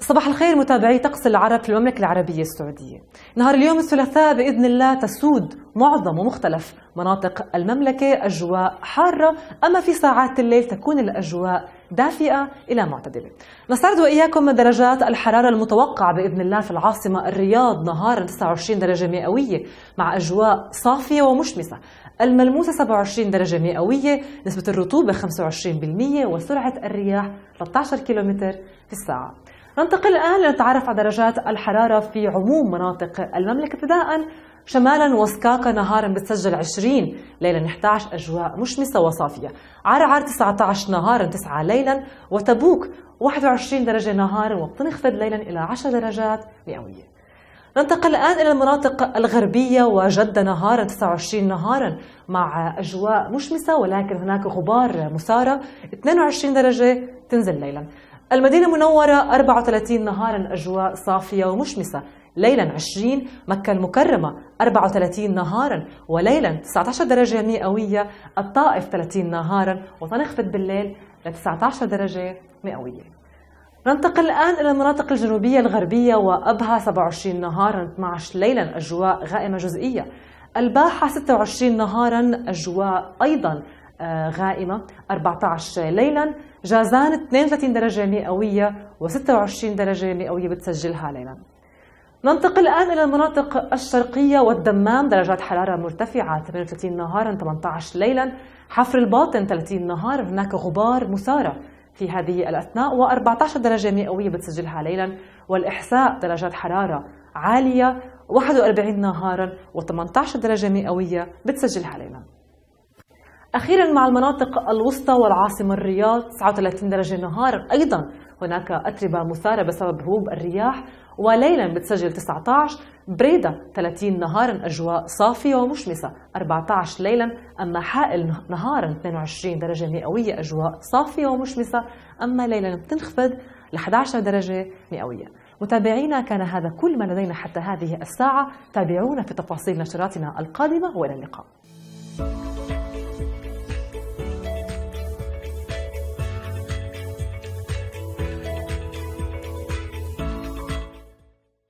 صباح الخير متابعي طقس العرب في المملكة العربية السعودية نهار اليوم الثلاثاء بإذن الله تسود معظم ومختلف مناطق المملكة أجواء حارة أما في ساعات الليل تكون الأجواء دافئة إلى معتدلة نستعرض وإياكم من درجات الحرارة المتوقعة بإذن الله في العاصمة الرياض نهارا 29 درجة مئوية مع أجواء صافية ومشمسة الملموسة 27 درجة مئوية نسبة الرطوبة 25% وسرعة الرياح 13 كيلومتر في الساعة ننتقل الآن لنتعرف على درجات الحرارة في عموم مناطق المملكة ابتداء شمالا وسكاكا نهارا بتسجل 20 ليلا 11 أجواء مشمسة وصافية عرعر 19 نهارا 9 ليلا وتبوك 21 درجة نهارا وبتنخفض ليلا إلى 10 درجات مئوية ننتقل الآن إلى المناطق الغربية وجدة نهارا 29 نهارا مع أجواء مشمسة ولكن هناك غبار مسارة 22 درجة تنزل ليلا المدينة المنورة 34 نهارا أجواء صافية ومشمسة ليلا 20 مكة المكرمة 34 نهارا وليلا 19 درجة مئوية الطائف 30 نهارا وتنخفض بالليل ل 19 درجة مئوية ننتقل الآن إلى المناطق الجنوبية الغربية وأبها 27 نهارا 12 ليلا أجواء غائمة جزئية الباحة 26 نهارا أجواء أيضا آه، غائمة 14 ليلا جازان 32 درجة مئوية و26 درجة مئوية بتسجلها ليلا ننتقل الآن إلى المناطق الشرقية والدمام درجات حرارة مرتفعة 38 نهارا 18 ليلا حفر الباطن 30 نهار هناك غبار مسارة في هذه الأثناء و14 درجة مئوية بتسجلها ليلا والإحساء درجات حرارة عالية 41 نهارا و18 درجة مئوية بتسجلها ليلا أخيرا مع المناطق الوسطى والعاصمة الرياض 39 درجة نهارا أيضا هناك أتربة مثارة بسبب هبوب الرياح وليلا بتسجل 19 بريدة 30 نهارا أجواء صافية ومشمسة 14 ليلا أما حائل نهارا 22 درجة مئوية أجواء صافية ومشمسة أما ليلا بتنخفض ل 11 درجة مئوية متابعينا كان هذا كل ما لدينا حتى هذه الساعة تابعونا في تفاصيل نشراتنا القادمة وإلى اللقاء